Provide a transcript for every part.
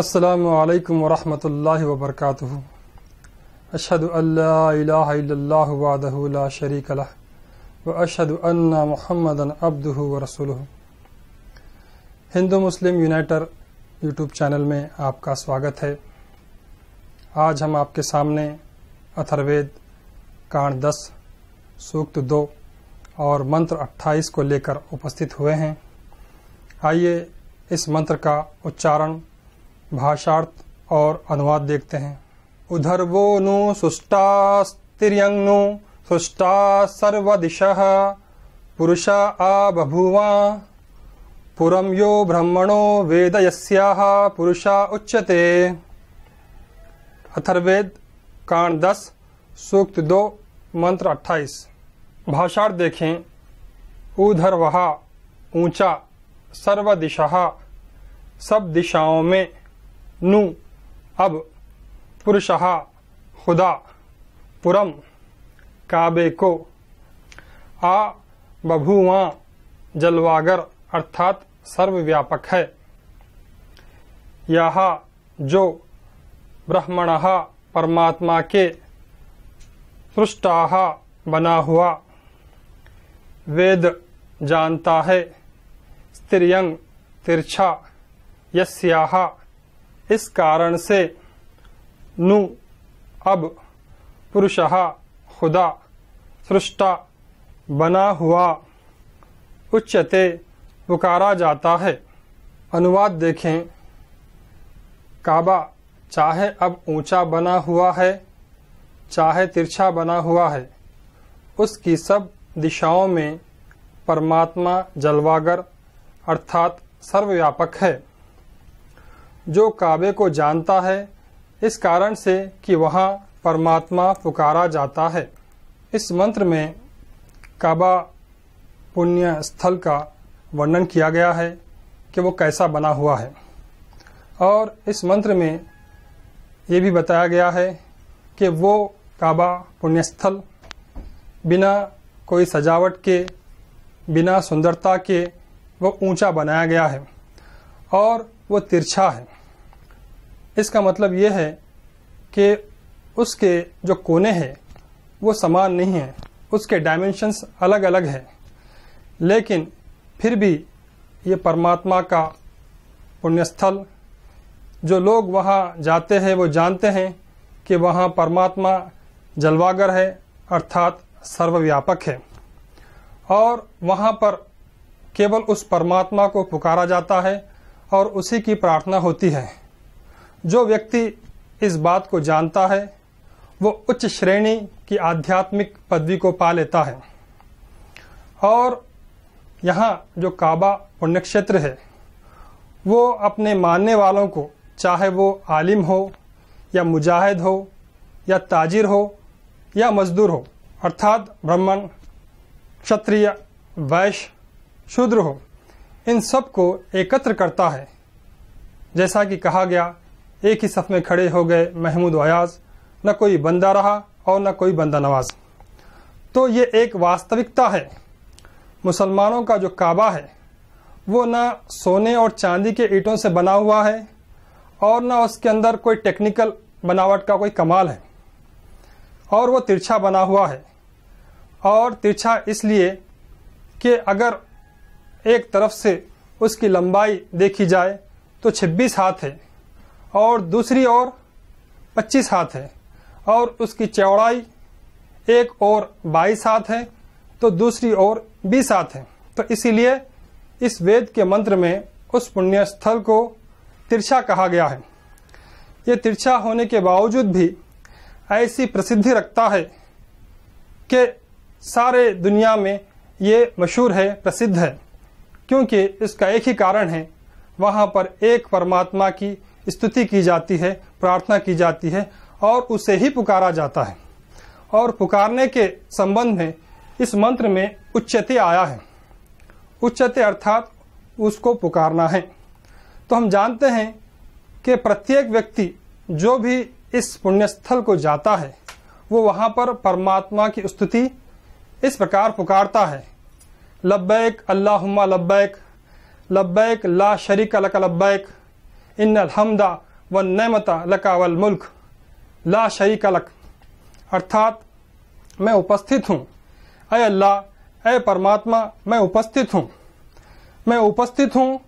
अल्लाम वरहमल वबरक अशद वादला शरीक ला व अशद अन्ना मोहम्मदन अब्दू व रसूल Hindu Muslim uniter YouTube channel में आपका स्वागत है आज हम आपके सामने अथर्वेद कांड दस सूक्त दो और मंत्र अट्ठाईस को लेकर उपस्थित हुए हैं आइए इस मंत्र का उच्चारण भाषार्थ और अनुवाद देखते हैं उधर वो नु सुष्टा तिरंगनु सुष्टा सर्व दिशा पुरुषा आ बभुवा पुरम यो ब्रह्मणो वेद पुरुषा उच्यते अथर्वेद कांड दस सूक्त दो मंत्र अट्ठाईस भाषार्थ देखें उधर वहा ऊंचा सर्व दिशा सब दिशाओं में नु अब पुरुष खुदा पुरम काबे को आ बभुआ जलवागर अर्थात सर्वव्यापक है यह जो ब्रह्मण परमात्मा के पृष्ठा बना हुआ वेद जानता है स्त्रियंग तिरछा यस्याहा इस कारण से नु अब पुरुष खुदा सृष्टा बना हुआ उच्चते पुकारा जाता है अनुवाद देखें काबा चाहे अब ऊंचा बना हुआ है चाहे तिरछा बना हुआ है उसकी सब दिशाओं में परमात्मा जलवागर अर्थात सर्वव्यापक है जो काबे को जानता है इस कारण से कि वहाँ परमात्मा पुकारा जाता है इस मंत्र में काबा पुण्य स्थल का वर्णन किया गया है कि वो कैसा बना हुआ है और इस मंत्र में ये भी बताया गया है कि वो काबा पुण्य स्थल बिना कोई सजावट के बिना सुंदरता के वो ऊंचा बनाया गया है और वो तिरछा है इसका मतलब ये है कि उसके जो कोने हैं वो समान नहीं है उसके डायमेंशंस अलग अलग हैं लेकिन फिर भी ये परमात्मा का पुण्यस्थल जो लोग वहाँ जाते हैं वो जानते हैं कि वहाँ परमात्मा जलवागर है अर्थात सर्वव्यापक है और वहाँ पर केवल उस परमात्मा को पुकारा जाता है और उसी की प्रार्थना होती है जो व्यक्ति इस बात को जानता है वो उच्च श्रेणी की आध्यात्मिक पदवी को पा लेता है और यहाँ जो काबा पुण्य क्षेत्र है वो अपने मानने वालों को चाहे वो आलिम हो या मुजाहिद हो या ताजिर हो या मजदूर हो अर्थात ब्राह्मण क्षत्रिय वैश्य शूद्र हो इन सब को एकत्र करता है जैसा कि कहा गया एक ही सफ में खड़े हो गए महमूद अयाज न कोई बंदा रहा और न कोई बंदा नवाज तो ये एक वास्तविकता है मुसलमानों का जो काबा है वो न सोने और चांदी के ईंटों से बना हुआ है और न उसके अंदर कोई टेक्निकल बनावट का कोई कमाल है और वो तिरछा बना हुआ है और तिरछा इसलिए कि अगर एक तरफ से उसकी लंबाई देखी जाए तो 26 हाथ है और दूसरी ओर 25 हाथ है और उसकी चौड़ाई एक और 22 हाथ है तो दूसरी ओर 20 हाथ है तो इसीलिए इस वेद के मंत्र में उस पुण्य स्थल को तिरछा कहा गया है ये तिरछा होने के बावजूद भी ऐसी प्रसिद्धि रखता है कि सारे दुनिया में ये मशहूर है प्रसिद्ध है क्योंकि इसका एक ही कारण है वहां पर एक परमात्मा की स्तुति की जाती है प्रार्थना की जाती है और उसे ही पुकारा जाता है और पुकारने के संबंध में इस मंत्र में उच्चते आया है उच्चते अर्थात उसको पुकारना है तो हम जानते हैं कि प्रत्येक व्यक्ति जो भी इस पुण्यस्थल को जाता है वो वहां पर परमात्मा की स्तुति इस प्रकार पुकारता है लब्बैक अल्लाहुम्मा लब्बैक लब्बैक ला शरीक लक लब्बैक इन हमदा व नमता लकावल वल मुल्क ला शरीक लक अर्थात मैं उपस्थित हूँ अय अल्लाह अय परमात्मा मैं उपस्थित हूँ मैं उपस्थित हूँ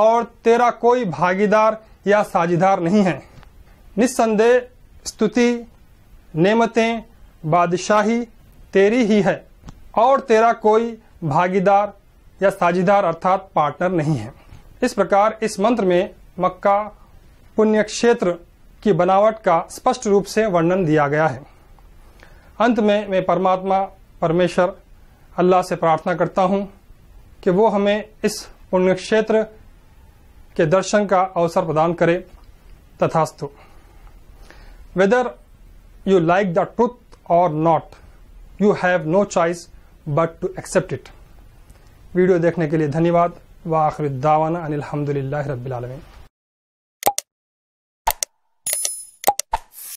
और तेरा कोई भागीदार या साझीदार नहीं है निस्संदेह स्तुति नेमतें बादशाही तेरी ही है और तेरा कोई भागीदार या साझीदार अर्थात पार्टनर नहीं है इस प्रकार इस मंत्र में मक्का पुण्य क्षेत्र की बनावट का स्पष्ट रूप से वर्णन दिया गया है अंत में मैं परमात्मा परमेश्वर अल्लाह से प्रार्थना करता हूं कि वो हमें इस पुण्य क्षेत्र के दर्शन का अवसर प्रदान करे तथास्तु whether you like the truth और not you have no choice but to accept it video देखने के लिए धन्यवाद व आखिर दावाना अनिल हमदुल्ला रबीआलमी